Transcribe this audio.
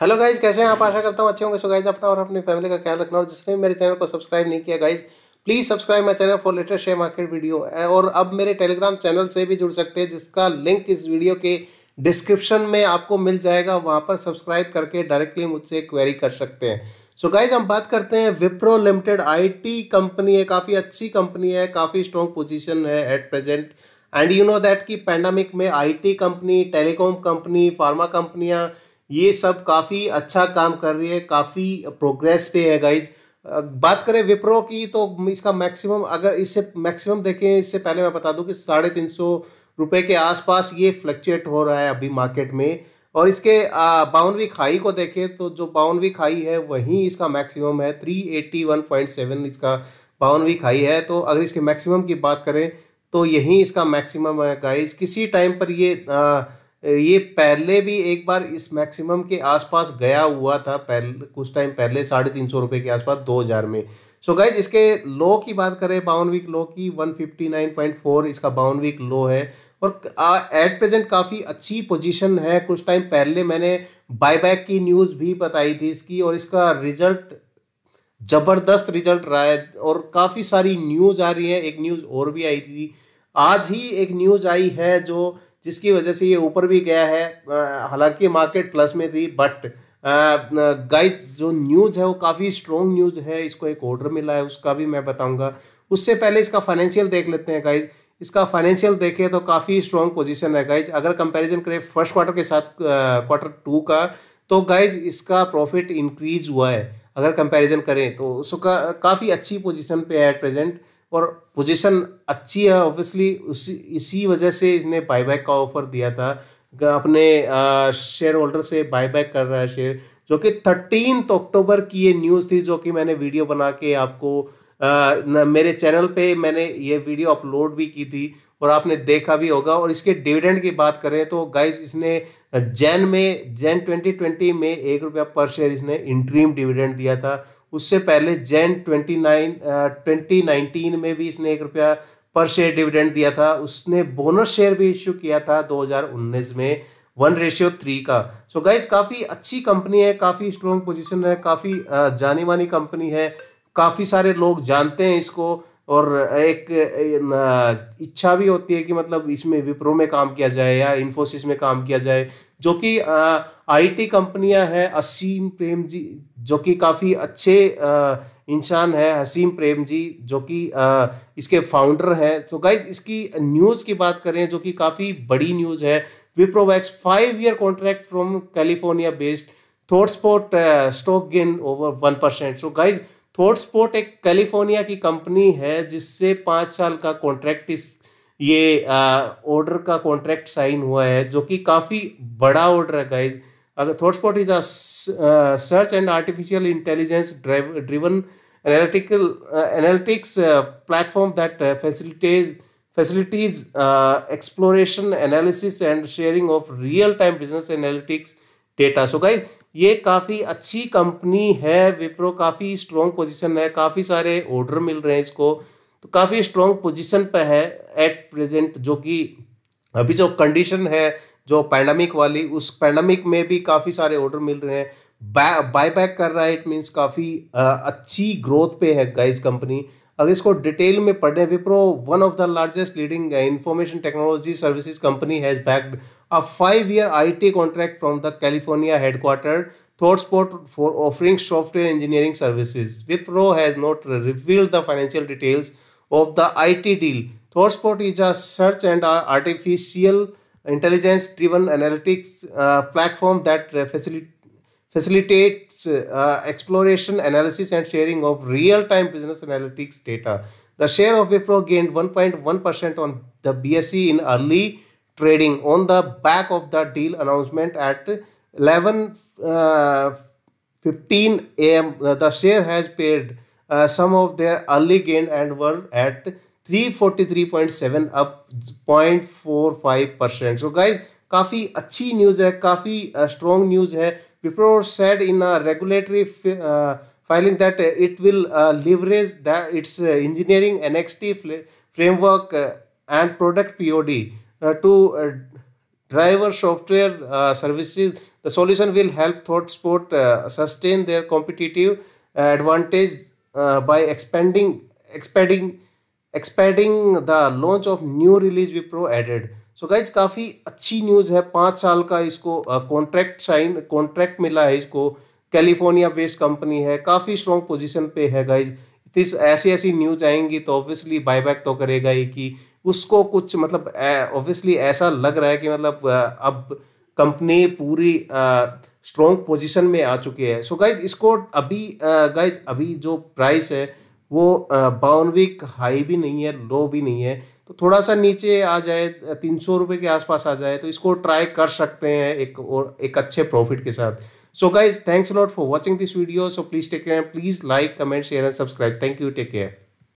Hello guys कैसे हैं आप आशा करता हूँ अच्छे होंगे सो गाइज अपना और अपनी फैमिली का ख्याल रखना और जिसने मेरे चैनल को सब्सक्राइब नहीं किया guys please subscribe my channel for latest share market video और अब मेरे टेलीग्राम चैनल से भी जुड़ सकते हैं जिसका लिंक इस वीडियो के डिस्क्रिप्शन में आपको मिल जाएगा वहाँ पर सब्सक्राइब करके डायरेक्टली मुझसे क्वेरी कर सकते हैं सो so गाइज हम बात करते हैं विप्रो लिमिटेड आईटी कंपनी है काफ़ी अच्छी कंपनी है काफ़ी स्ट्रॉन्ग पोजीशन है at present and you know that कि पैंडमिक में IT company telecom company pharma कंपनियाँ ये सब काफ़ी अच्छा काम कर रही है काफ़ी प्रोग्रेस पे है गाइज बात करें विप्रो की तो इसका मैक्सिमम अगर इससे मैक्सिमम देखें इससे पहले मैं बता दूं कि साढ़े तीन सौ रुपये के आसपास ये फ्लक्चुएट हो रहा है अभी मार्केट में और इसके बाउनवी खाई को देखें तो जो बाउनवी खाई है वहीं इसका मैक्सिमम है three eighty one point seven इसका बाउनवी खाई है तो अगर इसके मैक्सिमम की बात करें तो यहीं इसका मैक्सिमम है गाइज किसी टाइम पर ये आ, ये पहले भी एक बार इस मैक्सिमम के आसपास गया हुआ था पहले कुछ टाइम पहले साढ़े तीन सौ रुपये के आसपास दो हज़ार में सो so गाइज इसके लो की बात करें बावन वीक लो की one fifty nine point four इसका बावन वीक लो है और एट प्रेजेंट काफ़ी अच्छी पोजीशन है कुछ टाइम पहले मैंने बायबैक की न्यूज़ भी बताई थी इसकी और इसका रिजल्ट ज़बरदस्त रिजल्ट रहा है और काफ़ी सारी न्यूज़ आ रही है एक न्यूज़ और भी आई थी आज ही एक न्यूज़ आई है जो जिसकी वजह से ये ऊपर भी गया है हालांकि मार्केट प्लस में थी बट गाइस जो न्यूज़ है वो काफ़ी स्ट्रॉन्ग न्यूज़ है इसको एक ऑर्डर मिला है उसका भी मैं बताऊंगा उससे पहले इसका फाइनेंशियल देख लेते हैं गाइस इसका फाइनेंशियल देखें तो काफ़ी स्ट्रॉन्ग पोजीशन है गाइज अगर कंपैरिजन करें फर्स्ट क्वार्टर के साथ क्वार्टर टू का तो गाइज इसका प्रॉफिट इंक्रीज हुआ है अगर कंपेरिजन करें तो उसका काफ़ी अच्छी पोजिशन पर है एट प्रेजेंट और पोजीशन अच्छी है ऑब्वियसली उसी इसी वजह से इसने बायबैक का ऑफर दिया था अपने शेयर होल्डर से बायबैक कर रहा है शेयर जो कि थर्टीन अक्टूबर की ये न्यूज़ थी जो कि मैंने वीडियो बना के आपको आ, मेरे चैनल पे मैंने ये वीडियो अपलोड भी की थी और आपने देखा भी होगा और इसके डिविडेंड की बात करें तो गाइज इसने जैन में जैन 2020 में एक रुपया पर शेयर इसने इंट्रीम डिविडेंड दिया था उससे पहले Jan twenty nine twenty nineteen में भी इसने एक रुपया पर शेयर डिविडेंड दिया था उसने बोनस शेयर भी इश्यू किया था 2019 में वन रेशियो थ्री का सो so गाइज काफ़ी अच्छी कंपनी है काफ़ी स्ट्रॉन्ग पोजीशन है काफ़ी जानी मानी कंपनी है काफ़ी सारे लोग जानते हैं इसको और एक इच्छा भी होती है कि मतलब इसमें विप्रो में काम किया जाए या इन्फोसिस में काम किया जाए जो कि आईटी कंपनियां हैं असीम प्रेम जी जो कि काफ़ी अच्छे इंसान है हसीम प्रेम जी जो कि इसके फाउंडर हैं तो गाइज इसकी न्यूज़ की बात करें जो कि काफ़ी बड़ी न्यूज़ है Wipro bags five year contract from California based ThoughtSpot stock gain over one percent so guys ThoughtSpot एक कैलिफोर्निया की कंपनी है जिससे पाँच साल का कॉन्ट्रैक्ट इस ये ऑर्डर का कॉन्ट्रैक्ट साइन हुआ है जो कि काफ़ी बड़ा ऑर्डर है गाइज अगर ThoughtSpot is a search and artificial intelligence driven analytical analytics platform that facilitates facilities exploration analysis and sharing of real time business analytics data so guys ये काफ़ी अच्छी कंपनी है विप्रो काफ़ी स्ट्रॉन्ग पोजिशन है काफ़ी सारे order मिल रहे हैं इसको तो काफ़ी स्ट्रॉन्ग पोजीशन पर है एट प्रेजेंट जो कि अभी जो कंडीशन है जो पैंडमिक वाली उस पैंडमिक में भी काफ़ी सारे ऑर्डर मिल रहे हैं बाय बैक कर रहा है इट मीन्स काफ़ी अच्छी ग्रोथ पे है गाइस कंपनी अगर इसको डिटेल में पढ़े Wipro one of the largest leading information technology services company has bagged a five year IT contract from the California headquarter spot for offering software engineering services Wipro has not revealed the financial details of the IT deal. ThorSpot is a search and artificial intelligence driven analytics uh, platform that facilitates facilitates uh, exploration, analysis, and sharing of real-time business analytics data. The share of Wipro gained 1.1% on the BSE in early trading on the back of the deal announcement at 11:15 uh, a.m. Uh, the share has paid uh, some of their early gain and were at 343.7 up 0.45 percent. So guys, coffee. Achi news है coffee. A uh, strong news Wipro said said in a regulatory uh, filing that it will leverage engineering N X T framework and product POD to driver software services. The solution will help ThoughtSpot sustain their competitive advantage uh, by expanding expanding expanding the launch of new release Wipro added so guys काफ़ी अच्छी news है पाँच साल का इसको contract sign contract मिला है इसको कैलिफोर्निया बेस्ड कंपनी है काफ़ी स्ट्रॉन्ग पोजिशन पे है गाइज इस ऐसी ऐसी न्यूज आएंगी तो ऑब्वियसली बैक तो करेगा ही कि उसको कुछ मतलब ऑब्वियसली uh, ऐसा लग रहा है कि मतलब uh, अब कंपनी पूरी आ, uh, स्ट्रॉन्ग पोजिशन में आ चुके हैं सो गाइज इसको अभी गाइज अभी जो प्राइस है वो बावनविक हाई भी नहीं है लो भी नहीं है तो थोड़ा सा नीचे आ जाए तीन सौ रुपये के आसपास आ जाए तो इसको ट्राई कर सकते हैं एक और एक अच्छे प्रॉफिट के साथ so guys thanks lot for watching this video so please take care please like comment share and subscribe thank you take care